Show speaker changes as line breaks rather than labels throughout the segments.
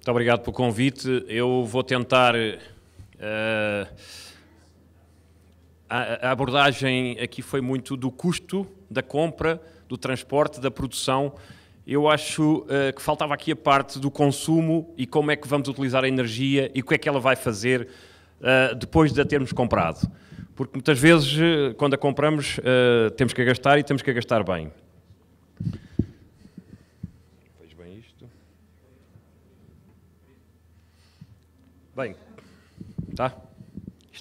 Muito obrigado pelo convite. Eu vou tentar. Uh, a, a abordagem aqui foi muito do custo da compra, do transporte, da produção. Eu acho uh, que faltava aqui a parte do consumo e como é que vamos utilizar a energia e o que é que ela vai fazer uh, depois de a termos comprado. Porque muitas vezes, quando a compramos, temos que a gastar e temos que a gastar bem. Bem, Está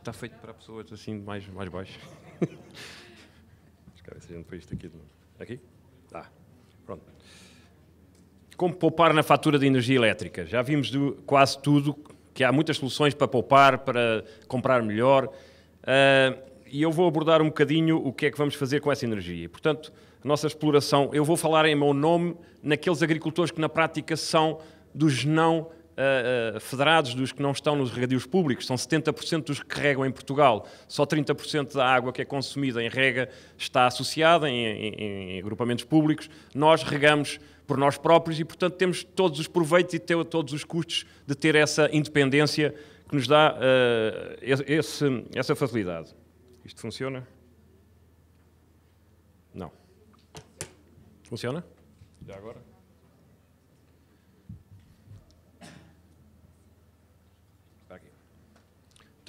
tá feito para pessoas assim mais, mais baixas. Acho que a gente põe isto aqui. Aqui? Tá. Pronto. Como poupar na fatura de energia elétrica? Já vimos do, quase tudo, que há muitas soluções para poupar, para comprar melhor. Uh, e eu vou abordar um bocadinho o que é que vamos fazer com essa energia. Portanto, a nossa exploração, eu vou falar em meu nome naqueles agricultores que na prática são dos não uh, federados dos que não estão nos regadios públicos. São 70% dos que regam em Portugal. Só 30% da água que é consumida em rega está associada em, em, em agrupamentos públicos. Nós regamos por nós próprios e, portanto, temos todos os proveitos e todos os custos de ter essa independência que nos dá uh, esse, essa facilidade. Isto funciona? Não. Funciona? Já agora?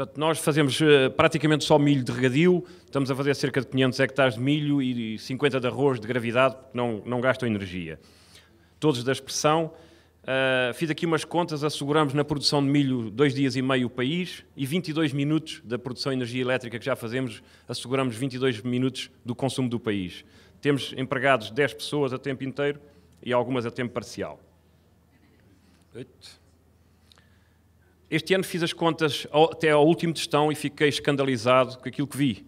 Portanto, nós fazemos eh, praticamente só milho de regadio, estamos a fazer cerca de 500 hectares de milho e 50 de arroz de gravidade, porque não, não gastam energia. Todos da expressão. Uh, fiz aqui umas contas, asseguramos na produção de milho dois dias e meio o país e 22 minutos da produção de energia elétrica que já fazemos, asseguramos 22 minutos do consumo do país. Temos empregados 10 pessoas a tempo inteiro e algumas a tempo parcial. Oito. Este ano fiz as contas até ao último testão e fiquei escandalizado com aquilo que vi.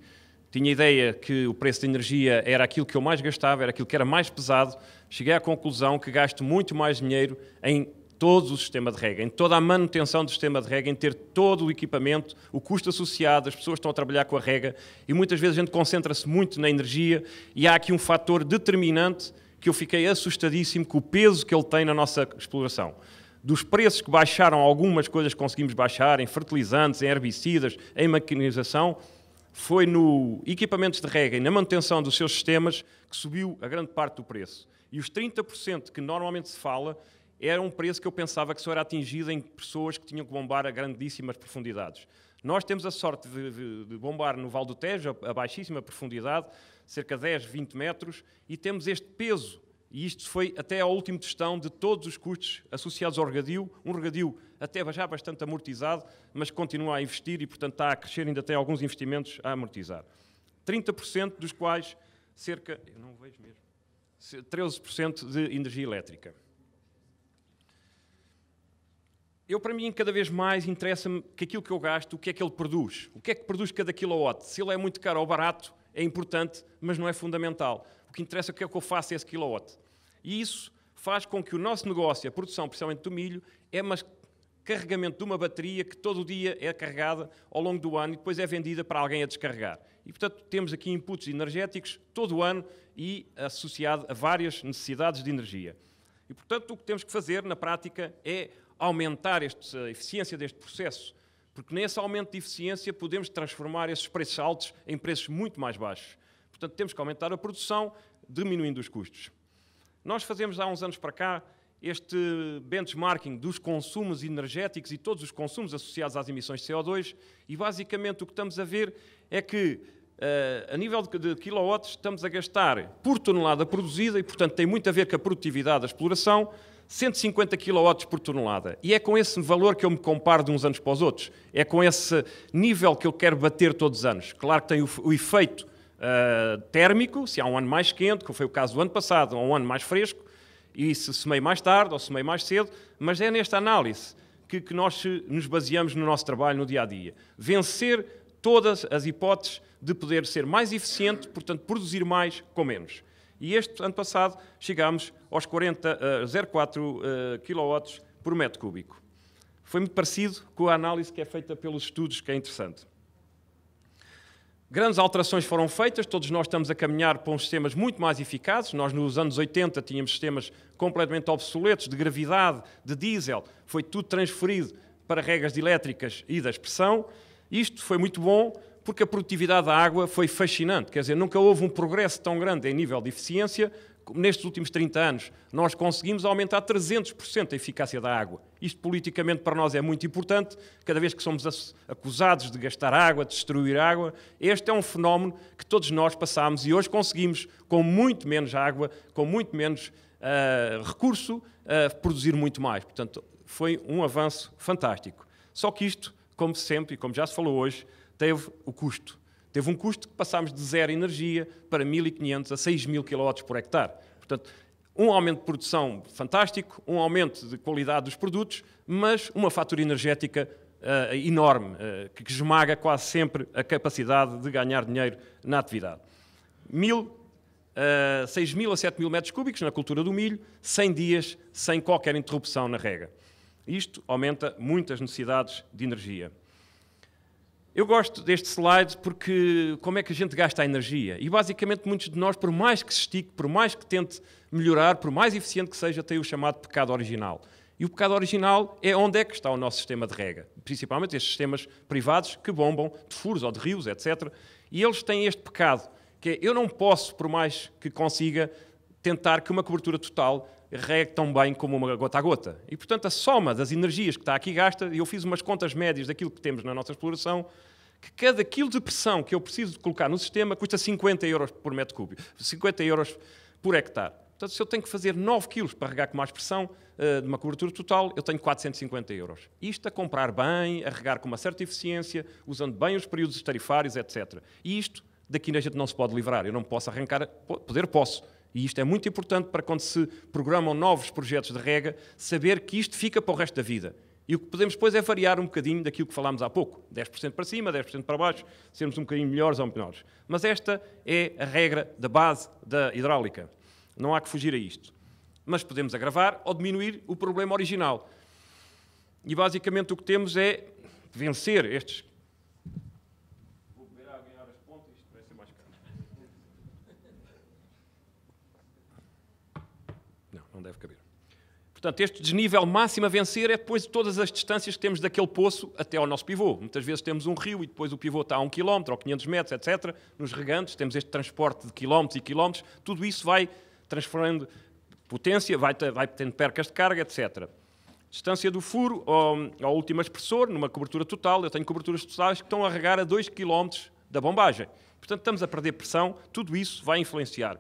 Tinha ideia que o preço da energia era aquilo que eu mais gastava, era aquilo que era mais pesado. Cheguei à conclusão que gasto muito mais dinheiro em todo o sistema de rega, em toda a manutenção do sistema de rega, em ter todo o equipamento, o custo associado, as pessoas estão a trabalhar com a rega e muitas vezes a gente concentra-se muito na energia e há aqui um fator determinante que eu fiquei assustadíssimo com o peso que ele tem na nossa exploração dos preços que baixaram, algumas coisas conseguimos baixar, em fertilizantes, em herbicidas, em maquinização, foi no equipamentos de rega e na manutenção dos seus sistemas que subiu a grande parte do preço. E os 30% que normalmente se fala era um preço que eu pensava que só era atingido em pessoas que tinham que bombar a grandíssimas profundidades. Nós temos a sorte de, de, de bombar no Val do Tejo, a, a baixíssima profundidade, cerca de 10, 20 metros, e temos este peso e isto foi até à última gestão de todos os custos associados ao regadio, um regadio até já bastante amortizado, mas continua a investir e, portanto, está a crescer, ainda tem alguns investimentos a amortizar. 30% dos quais cerca, eu não vejo mesmo, 13% de energia elétrica. Eu, para mim, cada vez mais interessa-me que aquilo que eu gasto, o que é que ele produz, o que é que produz cada quilowatt. Se ele é muito caro ou barato, é importante, mas não é fundamental. O que interessa é o que é que eu faço a esse quilowatt. E isso faz com que o nosso negócio, a produção, principalmente do milho, é mais carregamento de uma bateria que todo o dia é carregada ao longo do ano e depois é vendida para alguém a descarregar. E, portanto, temos aqui inputs energéticos todo o ano e associado a várias necessidades de energia. E, portanto, o que temos que fazer na prática é aumentar este, a eficiência deste processo, porque nesse aumento de eficiência podemos transformar esses preços altos em preços muito mais baixos. Portanto, temos que aumentar a produção, diminuindo os custos. Nós fazemos há uns anos para cá este benchmarking dos consumos energéticos e todos os consumos associados às emissões de CO2 e basicamente o que estamos a ver é que eh, a nível de quilowatts estamos a gastar por tonelada produzida e portanto tem muito a ver com a produtividade da exploração 150 quilowatts por tonelada. E é com esse valor que eu me comparo de uns anos para os outros. É com esse nível que eu quero bater todos os anos. Claro que tem o efeito uh, térmico, se há um ano mais quente, que foi o caso do ano passado, ou um ano mais fresco, e se semei mais tarde ou semei mais cedo, mas é nesta análise que, que nós eh, nos baseamos no nosso trabalho no dia a dia. Vencer todas as hipóteses de poder ser mais eficiente, portanto, produzir mais com menos. E este ano passado chegámos aos uh, 0,4 uh, kW por metro cúbico. Foi muito parecido com a análise que é feita pelos estudos, que é interessante. Grandes alterações foram feitas, todos nós estamos a caminhar para uns sistemas muito mais eficazes. Nós, nos anos 80, tínhamos sistemas completamente obsoletos, de gravidade, de diesel, foi tudo transferido para regras elétricas e da expressão. Isto foi muito bom porque a produtividade da água foi fascinante, quer dizer, nunca houve um progresso tão grande em nível de eficiência nestes últimos 30 anos, nós conseguimos aumentar 300% a eficácia da água. Isto politicamente para nós é muito importante, cada vez que somos acusados de gastar água, de destruir água, este é um fenómeno que todos nós passamos e hoje conseguimos, com muito menos água, com muito menos uh, recurso, uh, produzir muito mais. Portanto, foi um avanço fantástico. Só que isto, como sempre e como já se falou hoje, teve o custo. Teve um custo que passámos de zero energia para 1.500 a 6.000 kW por hectare. Portanto, um aumento de produção fantástico, um aumento de qualidade dos produtos, mas uma fatura energética uh, enorme, uh, que esmaga quase sempre a capacidade de ganhar dinheiro na atividade. Mil, uh, eh, 6 mil a 7 mil metros cúbicos na cultura do milho, 100 dias sem qualquer interrupção na rega. Isto aumenta muitas necessidades de energia. Eu gosto deste slide porque como é que a gente gasta a energia? E basicamente muitos de nós, por mais que se estique, por mais que tente melhorar, por mais eficiente que seja, tem o chamado pecado original. E o pecado original é onde é que está o nosso sistema de rega, principalmente estes sistemas privados que bombam de furos ou de rios, etc. E eles têm este pecado, que é eu não posso, por mais que consiga, tentar que uma cobertura total regue tão bem como uma gota a gota. E, portanto, a soma das energias que está aqui gasta, e eu fiz umas contas médias daquilo que temos na nossa exploração, que cada quilo de pressão que eu preciso de colocar no sistema custa 50 euros por metro cúbico, 50 euros por hectare. Portanto, se eu tenho que fazer 9 quilos para regar com mais pressão eh, de uma cobertura total, eu tenho 450 euros. Isto a comprar bem, a regar com uma certa eficiência, usando bem os períodos tarifários, etc. E isto daqui a gente não se pode livrar. Eu não posso arrancar, poder posso, e isto é muito importante para quando se programam novos projetos de rega, saber que isto fica para o resto da vida. E o que podemos depois é variar um bocadinho daquilo que falámos há pouco. 10% para cima, 10% para baixo, sermos um bocadinho melhores ou menores. Mas esta é a regra da base da hidráulica. Não há que fugir a isto. Mas podemos agravar ou diminuir o problema original. E basicamente o que temos é vencer estes Portanto, este desnível máximo a vencer é depois de todas as distâncias que temos daquele poço até ao nosso pivô. Muitas vezes temos um rio e depois o pivô está a 1 km ou 500 metros, etc. Nos regantes temos este transporte de quilómetros e quilómetros. Tudo isso vai transformando potência, vai, vai tendo percas de carga, etc. Distância do furo ao, ao último expressor, numa cobertura total, eu tenho coberturas totais que estão a regar a 2 km da bombagem. Portanto, estamos a perder pressão, tudo isso vai influenciar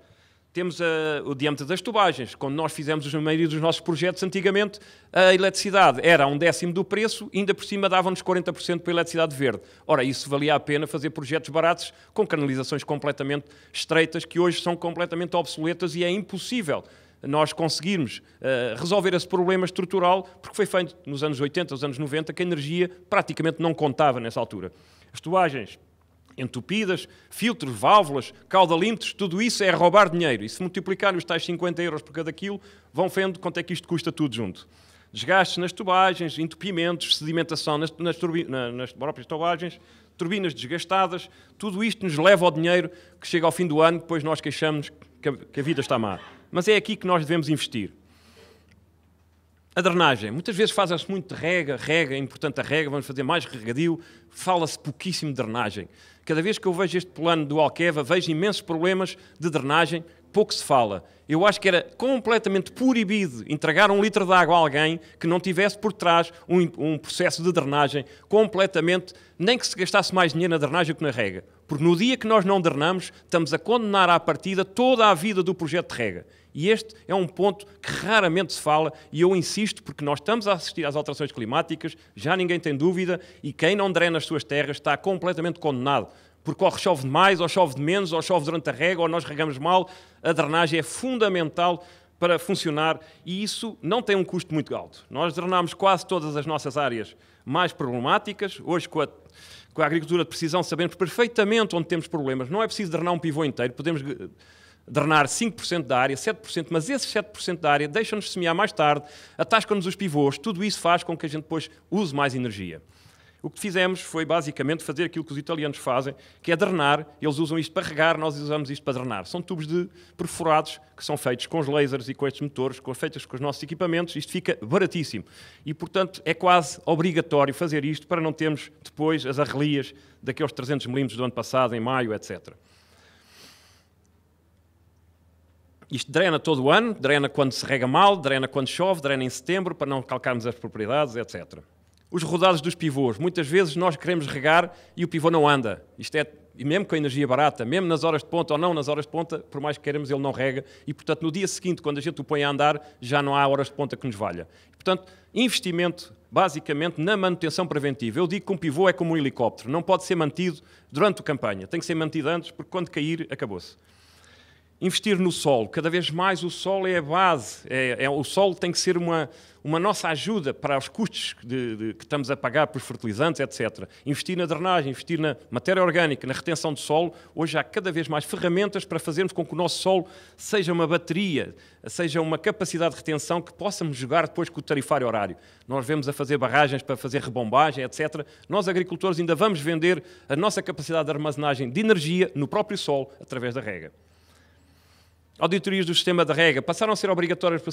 temos a, eh, o diâmetro das tubagens. Quando nós fizemos a maioria dos nossos projetos, antigamente a eletricidade era um décimo do preço, ainda por cima davam-nos 40% para a eletricidade verde. Ora, isso valia a pena fazer projetos baratos com canalizações completamente estreitas, que hoje são completamente obsoletas e é impossível nós conseguirmos uh, resolver esse problema estrutural, porque foi feito nos anos 80, nos anos 90, que a energia praticamente não contava nessa altura. As tubagens entupidas, filtros, válvulas, caudalintes, tudo isso é roubar dinheiro. E se multiplicarem os tais 50 euros por cada quilo, vão vendo quanto é que isto custa tudo junto. Desgastes nas tubagens, entupimentos, sedimentação nas, nas, na, nas próprias tubagens, turbinas desgastadas, tudo isto nos leva ao dinheiro que chega ao fim do ano, depois nós queixamos que a, que a vida está má. Mas é aqui que nós devemos investir. A drenagem. Muitas vezes faz-se muito de rega, rega, é importante a rega, vamos fazer mais regadio, fala-se pouquíssimo de drenagem. Cada vez que eu vejo este plano do Alqueva, vejo imensos problemas de drenagem, pouco se fala. Eu acho que era completamente proibido entregar um litro de água a alguém que não tivesse por trás um, um processo de drenagem completamente, nem que se gastasse mais dinheiro na drenagem que na rega. Porque no dia que nós não drenamos, estamos a condenar à partida toda a vida do projeto de rega. E este é um ponto que raramente se fala, e eu insisto, porque nós estamos a assistir às alterações climáticas, já ninguém tem dúvida, e quem não drena as suas terras está completamente condenado. Porque ou chove demais, ou chove de menos, ou chove durante a rega, ou nós regamos mal. A drenagem é fundamental para funcionar e isso não tem um custo muito alto. Nós drenamos quase todas as nossas áreas mais problemáticas, hoje com a com a agricultura de precisão sabemos perfeitamente onde temos problemas. Não é preciso drenar um pivô inteiro, podemos eh, drenar 5% da área, 7%, mas esses 7% da área deixam-nos semear mais tarde, atascam-nos os pivôs, tudo isso faz com que a gente depois use mais energia. O que fizemos foi basicamente fazer aquilo que os italianos fazem, que é drenar. Eles usam isto para regar, nós usamos isto para drenar. São tubos de perforados que são feitos com os lasers e com estes motores, com, feitos com os nossos equipamentos. Isto fica baratíssimo. E, portanto, é quase obrigatório fazer isto para não termos depois as arrelias daqueles 300 milímetros do ano passado, em maio, etc. Isto drena todo o ano, drena quando se rega mal, drena quando chove, drena em setembro, para não calcarmos as propriedades, etc os rodados dos pivôs. Muitas vezes nós queremos regar e o pivô não anda. Isto é, e mesmo com a energia barata, mesmo nas horas de ponta ou não nas horas de ponta, por mais que queremos ele não rega. E, portanto, no dia seguinte, quando a gente o põe a andar, já não há horas de ponta que nos valha. Portanto, investimento, basicamente, na manutenção preventiva. Eu digo que um pivô é como um helicóptero. Não pode ser mantido durante a campanha. Tem que ser mantido antes, porque quando cair, acabou-se investir no solo. Cada vez mais o solo é a base, é, é, o solo tem que ser uma, uma nossa ajuda para os custos de, de, que estamos a pagar por fertilizantes, etc. Investir na drenagem, investir na matéria orgânica, na retenção de solo. Hoje há cada vez mais ferramentas para fazermos com que o nosso solo seja uma bateria, seja uma capacidade de retenção que possamos jogar depois com o tarifário horário. Nós vemos a fazer barragens para fazer rebombagem, etc. Nós, agricultores, ainda vamos vender a nossa capacidade de armazenagem de energia no próprio solo através da rega. Auditorias do sistema de rega passaram a ser obrigatórias pela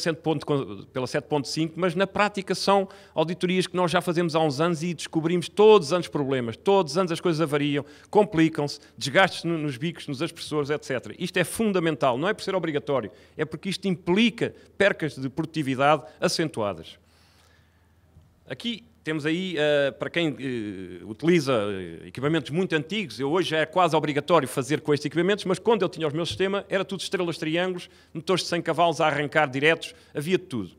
7.5, mas na prática são auditorias que nós já fazemos há uns anos e descobrimos todos os anos problemas, todos os anos as coisas avariam, complicam-se, desgastes nos bicos, nos aspersores, etc. Isto é fundamental, não é por ser obrigatório, é porque isto implica percas de produtividade acentuadas. Aqui temos aí, uh, para quem uh, utiliza eh, equipamentos muito antigos, eu hoje é quase obrigatório fazer com estes equipamentos, mas quando eu tinha o meu sistema, era tudo estrelas, triângulos, motores de 100 cavalos a arrancar diretos, havia de tudo.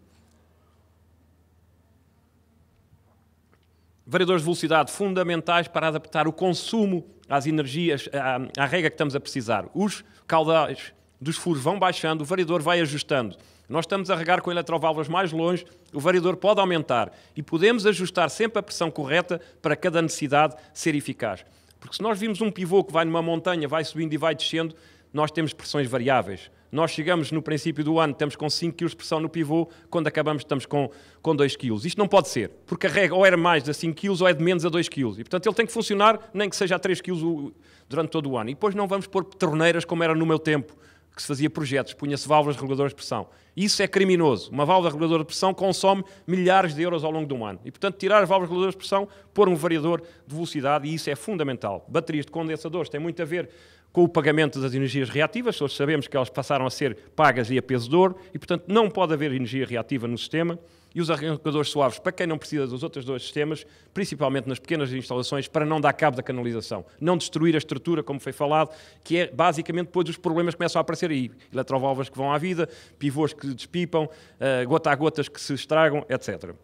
Variadores de velocidade fundamentais para adaptar o consumo às energias, à, à regra que estamos a precisar. Os caudais dos furos vão baixando, o variador vai ajustando nós estamos a regar com eletroválvulas mais longe, o variador pode aumentar e podemos ajustar sempre a pressão correta para cada necessidade ser eficaz. Porque se nós vimos um pivô que vai numa montanha, vai subindo e vai descendo, nós temos pressões variáveis. Nós chegamos no princípio do ano, estamos com 5 kg de pressão no pivô, quando acabamos estamos com, com 2 kg. Isto não pode ser, porque a regra ou era é mais de 5 kg ou é de menos a 2 kg. E, portanto, ele tem que funcionar nem que seja a 3 kg durante todo o ano. E depois não vamos pôr torneiras como era no meu tempo, que se fazia projetos, punha-se válvulas reguladoras de pressão. Isso é criminoso. Uma válvula reguladora de pressão consome milhares de euros ao longo de um ano. E, portanto, tirar as válvulas reguladoras de pressão, pôr um variador de velocidade, e isso é fundamental. Baterias de condensadores têm muito a ver com o pagamento das energias reativas, hoje sabemos que elas passaram a ser pagas e a peso de ouro, e, portanto, não pode haver energia reativa no sistema e os arrancadores suaves para quem não precisa dos outros dois sistemas, principalmente nas pequenas instalações, para não dar cabo da canalização, não destruir a estrutura, como foi falado, que é basicamente depois os problemas começam a aparecer aí. Eletrovalvas que vão à vida, pivôs que despipam, eh, gota a gotas que se estragam, etc.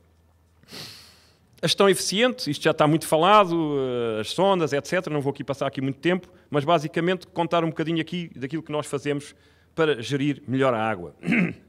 A gestão eficiente, isto já está muito falado, eh, as sondas, etc. Não vou aqui passar aqui muito tempo, mas basicamente contar um bocadinho aqui daquilo que nós fazemos para gerir melhor a água.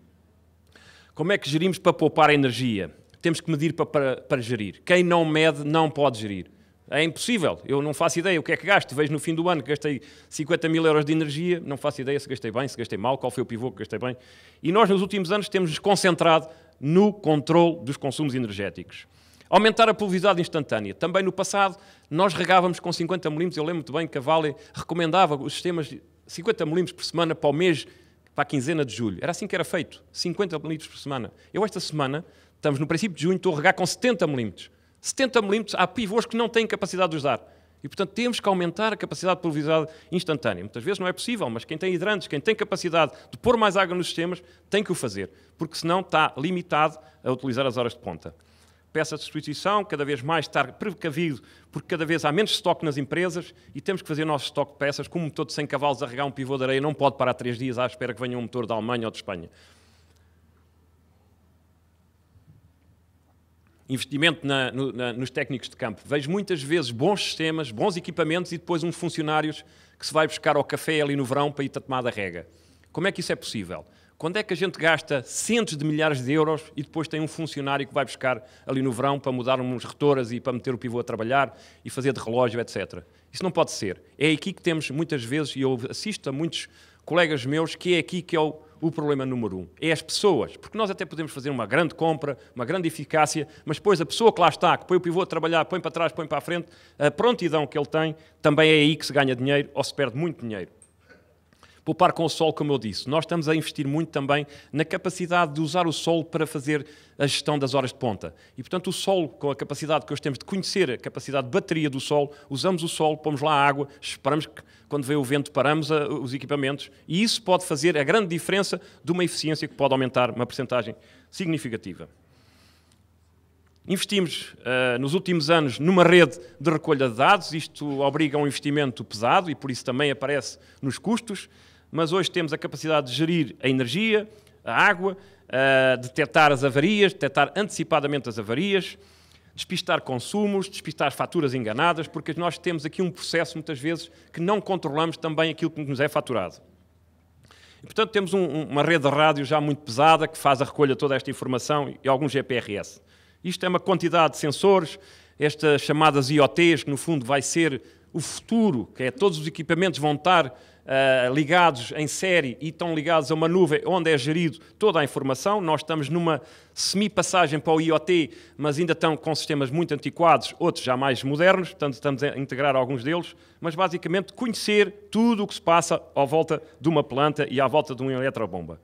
Como é que gerimos para poupar energia? Temos que medir para, para, para gerir. Quem não mede não pode gerir. É impossível. Eu não faço ideia o que é que gasto. Vejo no fim do ano que gastei 50 mil euros de energia, não faço ideia se gastei bem, se gastei mal, qual foi o pivô que gastei bem. E nós, nos últimos anos, temos nos concentrado no controle dos consumos energéticos. Aumentar a publicidade instantânea. Também no passado, nós regávamos com 50 milímetros. Eu lembro muito bem que a Vale recomendava os sistemas de 50 milímetros por semana para o mês para a quinzena de julho. Era assim que era feito, 50 milímetros por semana. Eu esta semana, estamos no princípio de junho, estou a regar com 70 milímetros. 70 milímetros, há pivôs que não têm capacidade de usar. E, portanto, temos que aumentar a capacidade de pulverizado instantânea. Muitas vezes não é possível, mas quem tem hidrantes, quem tem capacidade de pôr mais água nos sistemas, tem que o fazer, porque senão está limitado a utilizar as horas de ponta. Peças de substituição, cada vez mais estar precavido, porque cada vez há menos estoque nas empresas e temos que fazer o nosso estoque de peças, como um motor de 100 cavalos a regar um pivô de areia não pode parar três dias à espera que venha um motor da Alemanha ou de Espanha. investimento na, no, na, nos técnicos de campo. Vejo muitas vezes bons sistemas, bons equipamentos e depois uns funcionários que se vai buscar ao café ali no verão para ir tomar da rega. Como é que isso é possível? Quando é que a gente gasta centos de milhares de euros e depois tem um funcionário que vai buscar ali no verão para mudar umas retoras e para meter o pivô a trabalhar e fazer de relógio, etc. Isso não pode ser. É aqui que temos muitas vezes, e eu assisto a muitos colegas meus, que é aqui que é o, o problema número um. É as pessoas. Porque nós até podemos fazer uma grande compra, uma grande eficácia, mas depois a pessoa que lá está, que põe o pivô a trabalhar, põe para trás, põe para a frente, a prontidão que ele tem, também é aí que se ganha dinheiro ou se perde muito dinheiro. Poupar com o sol, como eu disse. Nós estamos a investir muito também na capacidade de usar o sol para fazer a gestão das horas de ponta. E, portanto, o sol, com a capacidade que hoje temos de conhecer, a capacidade de bateria do sol, usamos o sol, pomos lá a água, esperamos que quando vem o vento paramos a, ah, os equipamentos. E isso pode fazer a grande diferença de uma eficiência que pode aumentar uma percentagem significativa. Investimos uh, nos últimos anos numa rede de recolha de dados, isto obriga a um investimento pesado e por isso também aparece nos custos mas hoje temos a capacidade de gerir a energia, a água, uh, detectar as avarias, detectar antecipadamente as avarias, despistar consumos, despistar faturas enganadas, porque nós temos aqui um processo, muitas vezes, que não controlamos também aquilo que nos é faturado. E, portanto, temos um, uma rede de rádio já muito pesada que faz a recolha de toda esta informação e algum GPRS. Isto é uma quantidade de sensores, estas chamadas IoTs, que no fundo vai ser o futuro, que é todos os equipamentos vão estar eh, ligados em série e estão ligados a uma nuvem onde é gerido toda a informação. Nós estamos numa semi-passagem para o IoT, mas ainda estão com sistemas muito antiquados, outros já mais modernos, portanto estamos a integrar alguns deles, mas basicamente conhecer tudo o que se passa à volta de uma planta e à volta de uma eletrobomba.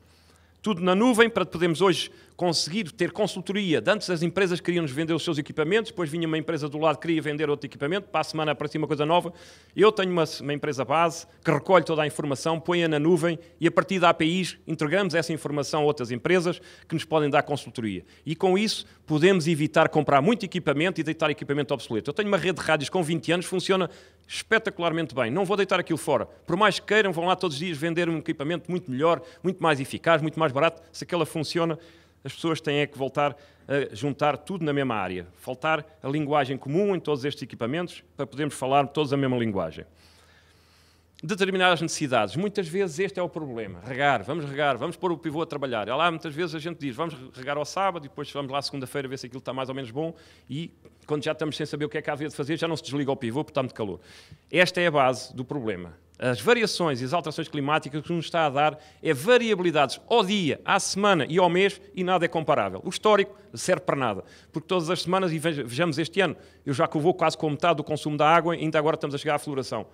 Tudo na nuvem para podermos hoje conseguir ter consultoria. antes as empresas queriam-nos vender os seus equipamentos, depois vinha uma empresa do lado que queria vender outro equipamento, para a semana aparecia uma coisa nova. Eu tenho uma, uma empresa base que recolhe toda a informação, põe-a na nuvem e a partir da APIs entregamos essa informação a outras empresas que nos podem dar consultoria. E com isso podemos evitar comprar muito equipamento e deitar equipamento obsoleto. Eu tenho uma rede de rádios com 20 anos, funciona espetacularmente bem. Não vou deitar aquilo fora. Por mais que queiram, vão lá todos os dias vender um equipamento muito melhor, muito mais eficaz, muito mais barato, se aquela funciona as pessoas têm é que voltar a juntar tudo na mesma área, faltar a linguagem comum em todos estes equipamentos para podermos falar todos a mesma linguagem. Determinar as necessidades. Muitas vezes este é o problema. Regar, vamos regar, vamos pôr o pivô a trabalhar. É lá muitas vezes a gente diz, vamos regar ao sábado e depois vamos lá segunda-feira ver se aquilo está mais ou menos bom e quando já estamos sem saber o que é que há de fazer, já não se desliga o pivô porque está muito calor. Esta é a base do problema as variações e as alterações climáticas que nos está a dar é variabilidades ao dia, à semana e ao mês e nada é comparável. O histórico serve para nada, porque todas as semanas, e vejamos este ano, eu já vou quase com metade do consumo da água, ainda agora estamos a chegar à floração.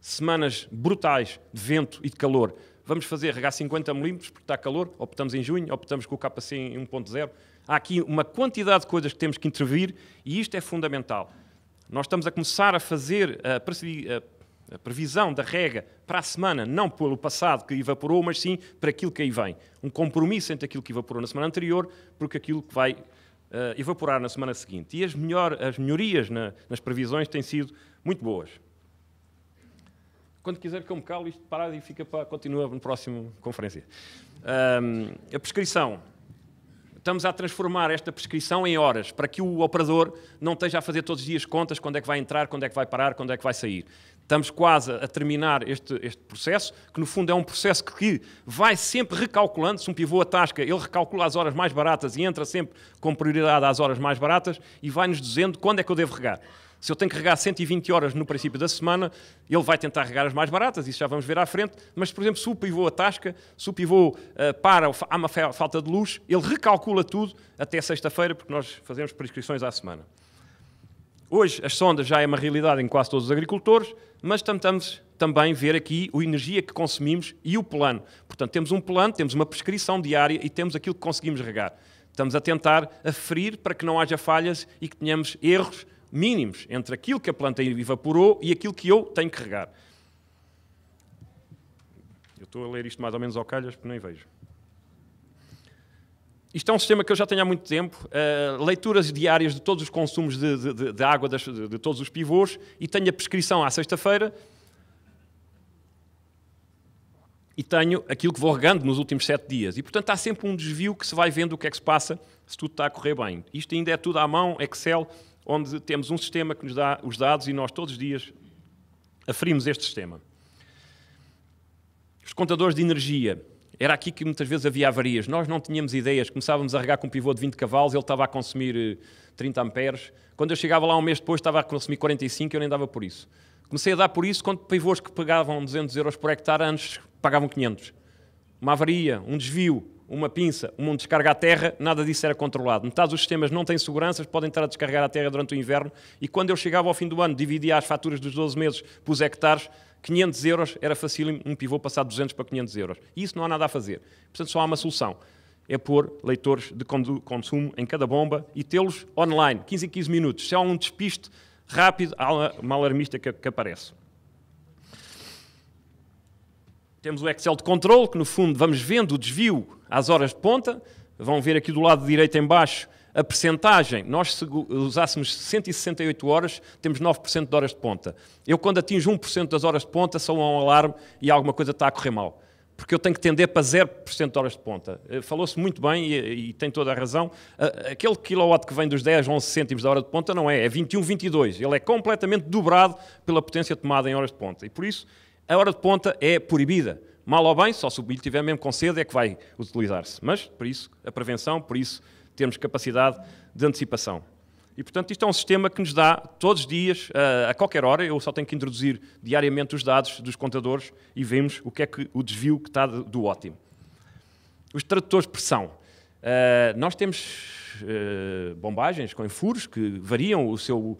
Semanas brutais de vento e de calor. Vamos fazer regar 50 milímetros porque está calor, optamos em junho, optamos com o KC em 1.0. Há aqui uma quantidade de coisas que temos que intervir e isto é fundamental. Nós estamos a começar a fazer, a perceber, a previsão da rega para a semana, não pelo passado que evaporou, mas sim para aquilo que aí vem. Um compromisso entre aquilo que evaporou na semana anterior, porque aquilo que vai uh, evaporar na semana seguinte. E as, melhor, as melhorias na, nas previsões têm sido muito boas. Quando quiser que eu me calo, isto parado e fica para, continua no próximo conferência. Um, a prescrição. Estamos a transformar esta prescrição em horas, para que o operador não esteja a fazer todos os dias contas quando é que vai entrar, quando é que vai parar, quando é que vai sair. Estamos quase a terminar este, este processo, que no fundo é um processo que, que vai sempre recalculando. Se um pivô atasca, ele recalcula as horas mais baratas e entra sempre com prioridade às horas mais baratas e vai-nos dizendo quando é que eu devo regar. Se eu tenho que regar 120 horas no princípio da semana, ele vai tentar regar as mais baratas, isso já vamos ver à frente. Mas, por exemplo, se o pivô atasca, se o pivô uh, para há uma falta de luz, ele recalcula tudo até sexta-feira, porque nós fazemos prescrições à semana. Hoje as sondas já é uma realidade em quase todos os agricultores, mas tentamos também ver aqui a energia que consumimos e o plano. Portanto, temos um plano, temos uma prescrição diária e temos aquilo que conseguimos regar. Estamos a tentar aferir para que não haja falhas e que tenhamos erros mínimos entre aquilo que a planta evaporou e aquilo que eu tenho que regar. Eu estou a ler isto mais ou menos ao calhas porque nem vejo. Isto é um sistema que eu já tenho há muito tempo, uh, leituras diárias de todos os consumos de, de, de água das, de, de, todos os pivôs e tenho a prescrição à sexta-feira e tenho aquilo que vou regando nos últimos sete dias. E, portanto, há sempre um desvio que se vai vendo o que é que se passa se tudo está a correr bem. Isto ainda é tudo à mão, Excel, onde temos um sistema que nos dá os dados e nós todos os dias aferimos este sistema. Os contadores de energia era aqui que muitas vezes havia avarias. Nós não tínhamos ideias. Começávamos a regar com um pivô de 20 cavalos, ele estava a consumir 30 eh, amperes. Quando eu chegava lá um mês depois, estava a consumir 45 e eu nem dava por isso. Comecei a dar por isso quando pivôs que pagavam 200 euros por hectare, antes pagavam 500. Uma avaria, um desvio, uma pinça, um descarga à terra, nada disso era controlado. Metade dos sistemas não têm seguranças, podem estar a descarregar a terra durante o inverno. E quando eu chegava ao fim do ano, dividia as faturas dos 12 meses para os hectares, 500 euros era fácil um pivô passar de 200 para 500 euros. E isso não há nada a fazer. Portanto, só há uma solução. É pôr leitores de consumo em cada bomba e tê-los online, 15 em 15 minutos. Se há um despiste rápido, há uma alarmista que, que aparece. Temos o Excel de controle, que no fundo vamos vendo o desvio às horas de ponta. Vão ver aqui do lado direito em baixo a percentagem, nós se usássemos 168 horas, temos 9% de horas de ponta. Eu, quando atinjo 1% das horas de ponta, sou um alarme e alguma coisa está a correr mal. Porque eu tenho que tender para 0% de horas de ponta. Eh, falou-se muito bem e, e, tem toda a razão. Aquele quilowatt que vem dos 10, 11 cêntimos da hora de ponta não é, é 21, 22. Ele é completamente dobrado pela potência tomada em horas de ponta. E por isso, a hora de ponta é proibida mal ou bem, só se o bilho estiver mesmo com sede é que vai utilizar-se. Mas, por isso, a prevenção, por isso, termos capacidade de antecipação. E, portanto, isto é um sistema que nos dá todos os dias, eh, a qualquer hora, eu só tenho que introduzir diariamente os dados dos contadores e vemos o que é que o desvio que está do ótimo. Os tradutores de pressão. Eh, nós temos eh, bombagens com furos que variam o seu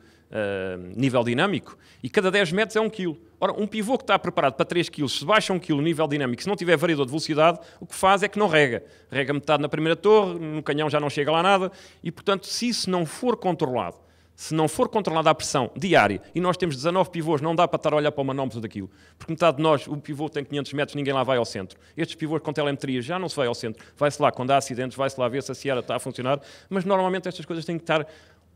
nível dinâmico e cada 10 metros é 1 um quilo. Ora, um pivô que está preparado para 3 kg, se baixa 1 kg o nível dinâmico, se não tiver variador de velocidade, o que faz é que não rega. Rega metade na primeira torre, no canhão já não chega lá nada, e portanto, se isso não for controlado, se não for controlada a pressão diária, e nós temos 19 pivôs, não dá para estar a olhar para o manómetro daquilo, porque metade de nós, o pivô tem 500 metros, ninguém lá vai ao centro. Estes pivôs com telemetria já não se vai ao centro, vai-se lá quando há acidentes, vai-se lá ver se a Sierra está a funcionar, mas normalmente estas coisas têm que estar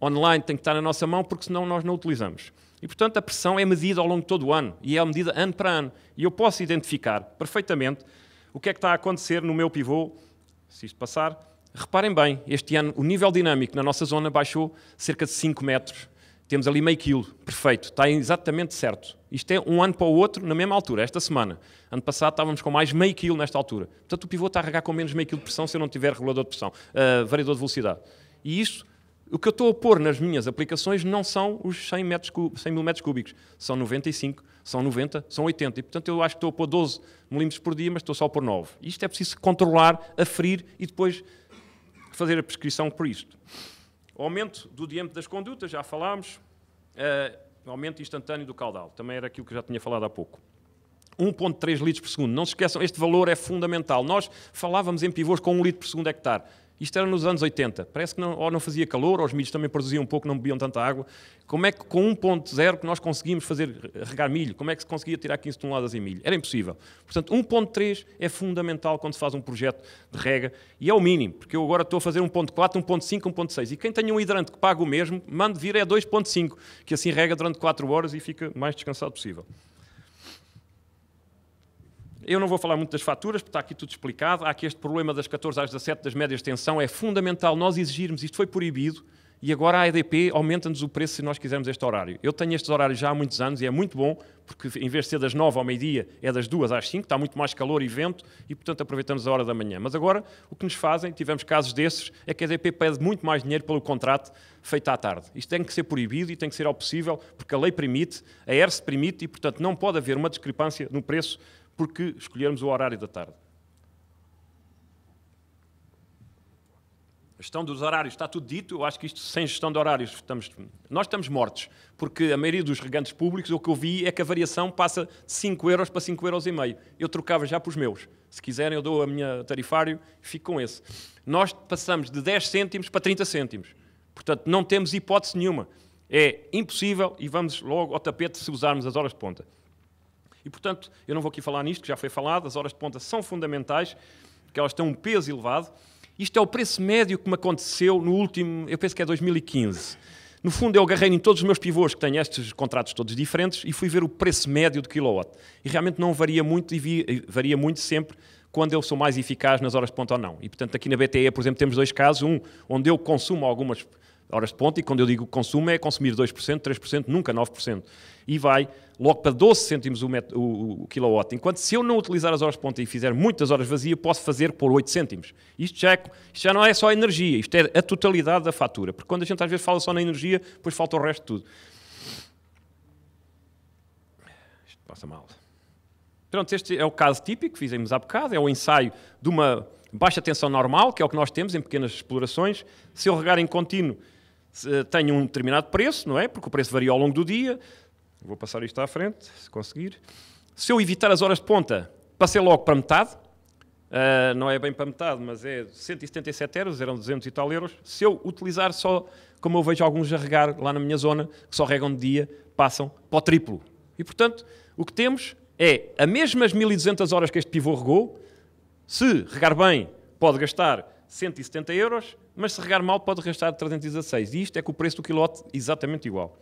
online, têm que estar na nossa mão, porque senão nós não utilizamos. E, portanto, a pressão é medida ao longo de todo o ano e é medida ano para ano. E eu posso identificar perfeitamente o que é que está a acontecer no meu pivô, se isto passar. Reparem bem, este ano o nível dinâmico na nossa zona baixou cerca de 5 metros. Temos ali meio quilo, perfeito, está exatamente certo. Isto é um ano para o outro, na mesma altura, esta semana. Ano passado estávamos com mais meio quilo nesta altura. Portanto, o pivô está a regar com menos meio quilo de pressão se eu não tiver regulador de pressão, uh, variador de velocidade. E isto o que eu estou a pôr nas minhas aplicações não são os 100, metros, 100 mil metros cúbicos, são 95, são 90, são 80. E, portanto, eu acho que estou a pôr 12 milímetros por dia, mas estou só a pôr 9. Isto é preciso controlar, aferir e depois fazer a prescrição por isto. aumento do diâmetro das condutas, já falámos. Uh, aumento instantâneo do caudal, também era aquilo que já tinha falado há pouco. 1.3 litros por segundo. Não se esqueçam, este valor é fundamental. Nós falávamos em pivôs com 1 litro por segundo hectare. Isto era nos anos 80. Parece que não, ou não fazia calor, ou os milhos também produziam um pouco, não bebiam tanta água. Como é que com 1.0 que nós conseguimos fazer eh, regar milho? Como é que se conseguia tirar 15 toneladas em milho? Era impossível. Portanto, 1.3 é fundamental quando se faz um projeto de rega e é o mínimo, porque eu agora estou a fazer 1.4, 1.5, 1.6 e quem tem um hidrante que paga o mesmo, mande vir é 2.5, que assim rega durante 4 horas e fica mais descansado possível. Eu não vou falar muito das faturas, porque está aqui tudo explicado. Há aqui este problema das 14 às 17 das médias de tensão. É fundamental nós exigirmos, isto foi proibido, e agora a EDP aumenta-nos o preço se nós quisermos este horário. Eu tenho estes horários já há muitos anos e é muito bom, porque em vez de ser das 9 ao meio-dia, é das 2 às 5, está muito mais calor e vento, e portanto aproveitamos a hora da manhã. Mas agora, o que nos fazem, tivemos casos desses, é que a EDP pede muito mais dinheiro pelo contrato feito à tarde. Isto tem que ser proibido e tem que ser ao possível, porque a lei permite, a ERSE permite, e portanto não pode haver uma discrepância no preço porque escolhermos o horário da tarde. A gestão dos horários, está tudo dito. Eu acho que isto sem gestão de horários estamos, nós estamos mortos, porque a maioria dos regantes públicos, o que eu vi é que a variação passa de 5 euros para 5 euros e meio. Eu trocava já para os meus. Se quiserem, eu dou a minha tarifário e fico com esse. Nós passamos de 10 cêntimos para 30 cêntimos. Portanto, não temos hipótese nenhuma. É impossível e vamos logo ao tapete se usarmos as horas de ponta. E, portanto, eu não vou aqui falar nisto, que já foi falado, as horas de ponta são fundamentais, porque elas têm um peso elevado. Isto é o preço médio que me aconteceu no último, eu penso que é 2015. No fundo, eu agarrei em todos os meus pivôs, que têm estes contratos todos diferentes, e fui ver o preço médio do kilowatt. E realmente não varia muito, e varia muito sempre quando eu sou mais eficaz nas horas de ponta ou não. E, portanto, aqui na BTE, por exemplo, temos dois casos. Um, onde eu consumo algumas horas de ponta, e quando eu digo consumo é consumir 2%, 3%, nunca 9%. E vai logo para 12 cêntimos o, metro, o, o kilowatt. Enquanto se eu não utilizar as horas de ponta e fizer muitas horas vazias, posso fazer por 8 cêntimos. Isto já, é, isto já não é só energia, isto é a totalidade da fatura. Porque quando a gente às vezes fala só na energia, depois falta o resto de tudo. Isto passa mal. Pronto, este é o caso típico que fizemos há bocado, é o ensaio de uma baixa tensão normal, que é o que nós temos em pequenas explorações. Se eu regar em contínuo, eh, tem um determinado preço, não é? Porque o preço varia ao longo do dia. Vou passar isto à frente, se conseguir. Se eu evitar as horas de ponta, passei logo para metade. Uh, não é bem para metade, mas é 177 euros, eram 200 e tal euros. Se eu utilizar só, como eu vejo alguns a regar lá na minha zona, que só regam de dia, passam para o triplo. E, portanto, o que temos é as mesmas 1.200 horas que este pivô regou. Se regar bem, pode gastar 170 euros mas se regar mal pode restar 316. E isto é com o preço do quilote exatamente igual.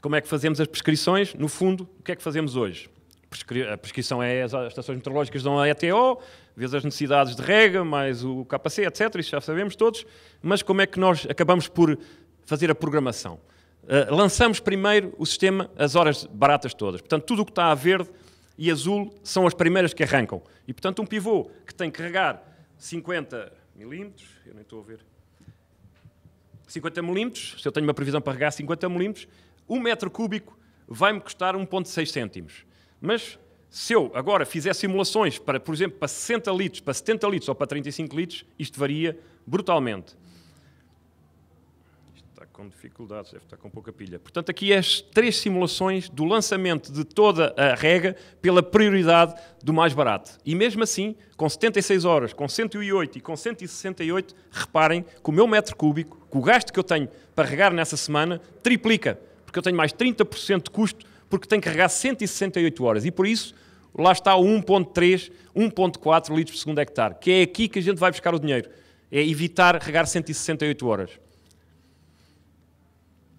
Como é que fazemos as prescrições? No fundo, o que é que fazemos hoje? A prescrição é as estações meteorológicas dão a ETO, vezes as necessidades de rega, mais o capacete etc. Isso já sabemos todos. Mas como é que nós acabamos por fazer a programação? Uh, lançamos primeiro o sistema as horas baratas todas. Portanto, tudo o que está a verde e azul são as primeiras que arrancam. E, portanto, um pivô que tem que regar 50 milímetros, eu nem estou a ver. 50 milímetros, se eu tenho uma previsão para regar 50 milímetros, um metro cúbico vai-me custar 1,6 cêntimos. Mas se eu agora fizer simulações para, por exemplo, para 60 litros, para 70 litros ou para 35 litros, isto varia brutalmente com dificuldades, deve estar com pouca pilha. Portanto, aqui é as três simulações do lançamento de toda a rega pela prioridade do mais barato. E mesmo assim, com 76 horas, com 108 e com 168, reparem que o meu metro cúbico, com o gasto que eu tenho para regar nessa semana, triplica, porque eu tenho mais 30% de custo, porque tenho que regar 168 horas. E por isso, lá está o 1.3, 1.4 litros por segundo hectare, que é aqui que a gente vai buscar o dinheiro. É evitar regar 168 horas.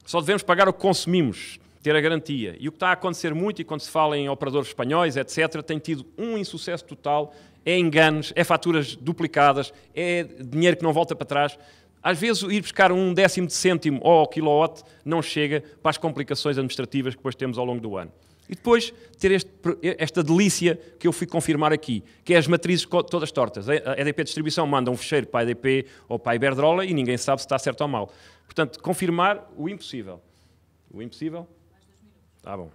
Só devemos pagar o que consumimos, ter a garantia. E o que está a acontecer muito, e quando se fala em operadores espanhóis, etc., tem tido um insucesso total, é enganos, é faturas duplicadas, é dinheiro que não volta para trás. Às vezes ir buscar um décimo de cêntimo ou quilowatt não chega para as complicações administrativas que depois temos ao longo do ano. E depois ter este, esta delícia que eu fui confirmar aqui, que é as matrizes todas tortas. A EDP Distribuição manda um fecheiro para a EDP ou para a Iberdrola e ninguém sabe se está certo ou mal. Portanto, confirmar o impossível. O impossível? Está bom.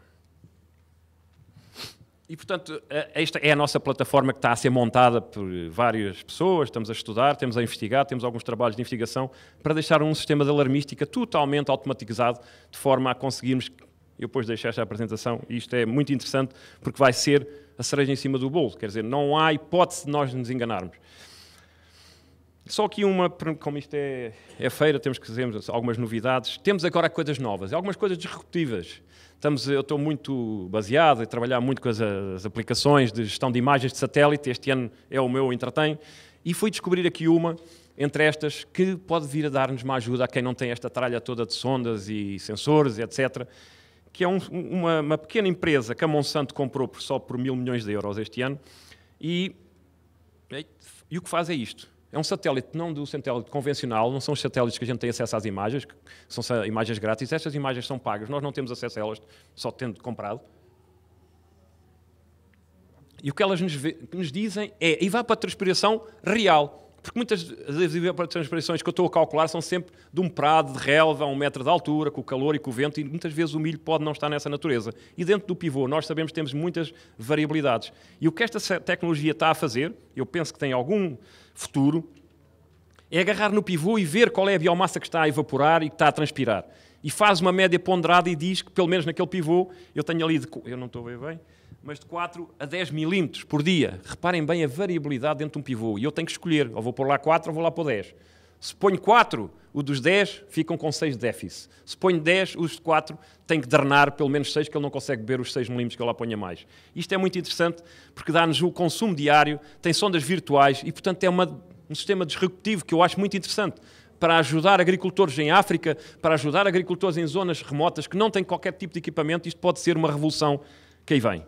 E, portanto, esta é a nossa plataforma que está a ser montada por várias pessoas. Estamos a estudar, temos a investigar, temos alguns trabalhos de investigação para deixar um sistema de alarmística totalmente automatizado, de forma a conseguirmos eu depois deixei esta apresentação e isto é muito interessante porque vai ser a cereja em cima do bolo. Quer dizer, não há hipótese de nós nos enganarmos. Só que uma, como isto é, é feira, temos que fazer algumas novidades. Temos agora coisas novas, algumas coisas disruptivas. Estamos, eu estou muito baseado em trabalhar muito com as, as, aplicações de gestão de imagens de satélite. Este ano é o meu entretém. E fui descobrir aqui uma, entre estas, que pode vir a dar-nos uma ajuda a quem não tem esta tralha toda de sondas e sensores, etc que é um, uma, uma, pequena empresa que a Monsanto comprou por, só por mil milhões de euros este ano. E, e o que faz é isto. É um satélite, não do satélite convencional, não são os satélites que a gente tem acesso às imagens, que são imagens grátis. Estas imagens são pagas, nós não temos acesso a elas, só tendo comprado. E o que elas nos, nos dizem é, e vá para a transpiração real. Porque muitas das transpirações que eu estou a calcular são sempre de um prado de relva a um metro de altura, com o calor e com o vento, e muitas vezes o milho pode não estar nessa natureza. E dentro do pivô, nós sabemos que temos muitas variabilidades. E o que esta tecnologia está a fazer, eu penso que tem algum futuro, é agarrar no pivô e ver qual é a biomassa que está a evaporar e que está a transpirar. E faz uma média ponderada e diz que, pelo menos naquele pivô, eu tenho ali de. Eu não estou a ver bem mas de 4 a 10 milímetros por dia. Reparem bem a variabilidade dentro de um pivô. E eu tenho que escolher, ou vou pôr lá 4 ou vou lá pôr 10. Se ponho 4, o dos 10 ficam com 6 de déficit. Se ponho 10, os de 4 têm que drenar pelo menos 6, que ele não consegue beber os 6 milímetros que ele lá ponha mais. Isto é muito interessante porque dá-nos o consumo diário, tem sondas virtuais e, portanto, é uma, um sistema disruptivo que eu acho muito interessante para ajudar agricultores em África, para ajudar agricultores em zonas remotas que não têm qualquer tipo de equipamento. Isto pode ser uma revolução que aí vem.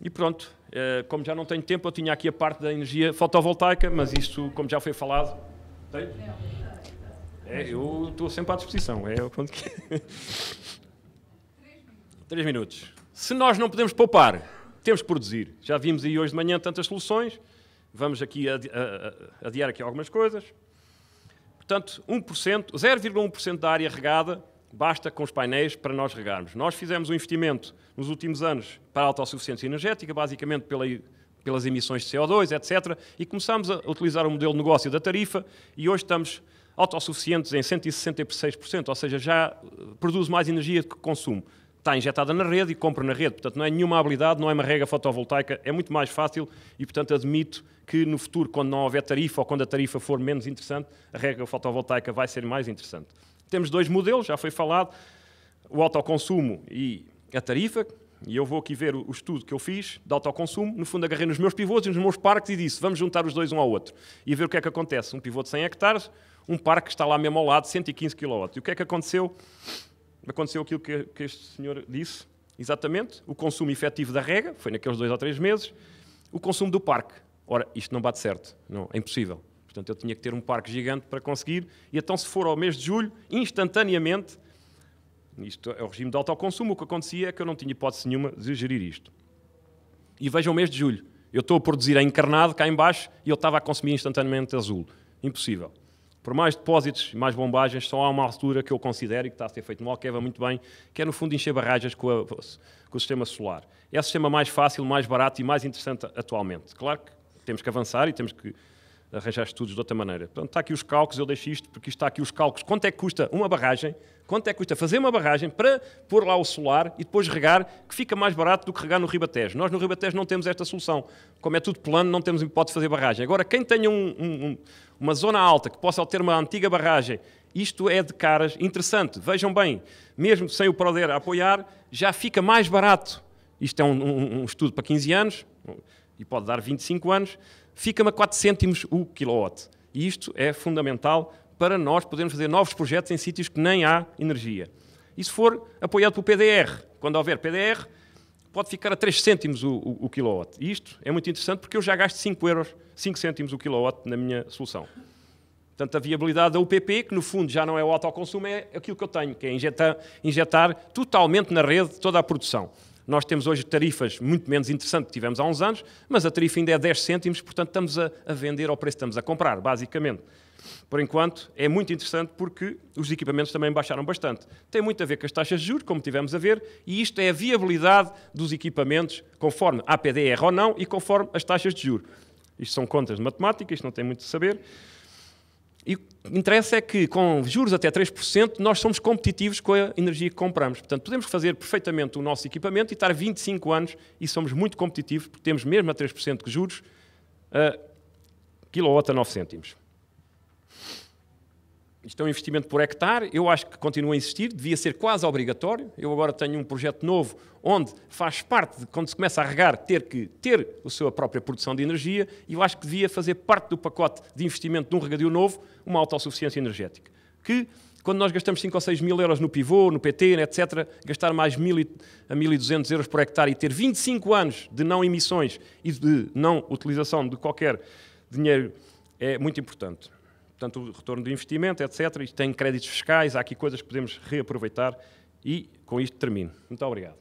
E pronto, eh, como já não tenho tempo, eu tinha aqui a parte da energia fotovoltaica, mas isto, como já foi falado. Tem? É, eu estou sempre à disposição. É o ponto que. Três minutos. Se nós não podemos poupar, temos que produzir. Já vimos aí hoje de manhã tantas soluções. Vamos aqui adi adiar aqui algumas coisas. Portanto, 1%, 0,1% da área regada basta com os painéis para nós regarmos. Nós fizemos um investimento nos últimos anos para a autossuficiência energética, basicamente pela, pelas emissões de CO2, etc., e começámos a utilizar o modelo de negócio da tarifa e hoje estamos autossuficientes em 166%, ou seja, já eh, produz mais energia do que consumo. Está injetada na rede e compra na rede, portanto não é nenhuma habilidade, não é uma regra fotovoltaica, é muito mais fácil e, portanto, admito que no futuro, quando não houver tarifa ou quando a tarifa for menos interessante, a regra fotovoltaica vai ser mais interessante. Temos dois modelos, já foi falado, o autoconsumo e a tarifa, e eu vou aqui ver o estudo que eu fiz de autoconsumo. No fundo, agarrei nos meus pivôs e nos meus parques e disse: vamos juntar os dois um ao outro e ver o que é que acontece. Um pivô de 100 hectares, um parque que está lá mesmo ao lado, 115 kW. E o que é que aconteceu? Aconteceu aquilo que, que este senhor disse, exatamente. O consumo efetivo da rega, foi naqueles dois ou três meses, o consumo do parque. Ora, isto não bate certo. Não, é impossível. Portanto, eu tinha que ter um parque gigante para conseguir, e então, se for ao mês de julho, instantaneamente, isto é o regime de autoconsumo, o que acontecia é que eu não tinha hipótese nenhuma de gerir isto. E vejam o mês de julho. Eu estou a produzir a encarnado cá embaixo e eu estava a consumir instantaneamente azul. Impossível. Por mais depósitos e mais bombagens, só há uma altura que eu considero e que está a ser feito mal, que é muito bem, que é no fundo encher barragens com, a, com, o sistema solar. É o sistema mais fácil, mais barato e mais interessante atualmente. Claro que temos que avançar e temos que arranjar estudos de outra maneira. Portanto, está aqui os cálculos, eu deixo isto porque está aqui os cálculos. Quanto é que custa uma barragem? Quanto é que custa fazer uma barragem para pôr lá o solar e depois regar, que fica mais barato do que regar no Ribatejo. Nós no Ribatejo não temos esta solução. Como é tudo plano, não temos hipótese de fazer barragem. Agora, quem tenha um, um, uma zona alta que possa ter uma antiga barragem, isto é de caras interessante. Vejam bem, mesmo sem o Proder apoiar, já fica mais barato. Isto é um, um estudo para 15 anos e pode dar 25 anos, fica-me a 4 cêntimos o quilowatt. E isto é fundamental para nós podermos fazer novos projetos em sítios que nem há energia. E se for apoiado pelo PDR, quando houver PDR, pode ficar a 3 cêntimos o, o, o quilowatt. E isto é muito interessante porque eu já gasto 5 euros, 5 cêntimos o quilowatt na minha solução. Portanto, a viabilidade da UPP, que no fundo já não é o autoconsumo, é aquilo que eu tenho, que é injetar, injetar totalmente na rede toda a produção. Nós temos hoje tarifas muito menos interessantes que tivemos há uns anos, mas a tarifa ainda é 10 cêntimos, portanto estamos a, a vender ao preço que estamos a comprar, basicamente. Por enquanto, é muito interessante porque os equipamentos também baixaram bastante. Tem muito a ver com as taxas de juros, como tivemos a ver, e isto é a viabilidade dos equipamentos conforme a PDR ou não e conforme as taxas de juros. Isto são contas de matemática, isto não tem muito a saber. E o que interessa é que, com juros até 3%, nós somos competitivos com a energia que compramos. Portanto, podemos fazer perfeitamente o nosso equipamento e estar 25 anos e somos muito competitivos, porque temos mesmo a 3% de juros, a quilowatt a 9 cêntimos. Isto é um investimento por hectare, eu acho que continua a existir, devia ser quase obrigatório. Eu agora tenho um projeto novo onde faz parte de, quando se começa a regar, ter que ter a sua própria produção de energia e eu acho que devia fazer parte do pacote de investimento de um regadio novo uma autossuficiência energética. Que, quando nós gastamos 5 ou 6 mil euros no pivô, no PT, etc., gastar mais 1.000 a 1.200 euros por hectare e ter 25 anos de não emissões e de não utilização de qualquer dinheiro é muito importante portanto, o retorno do investimento, etc. Isto tem créditos fiscais, há aqui coisas que podemos reaproveitar e com isto termino. Muito obrigado.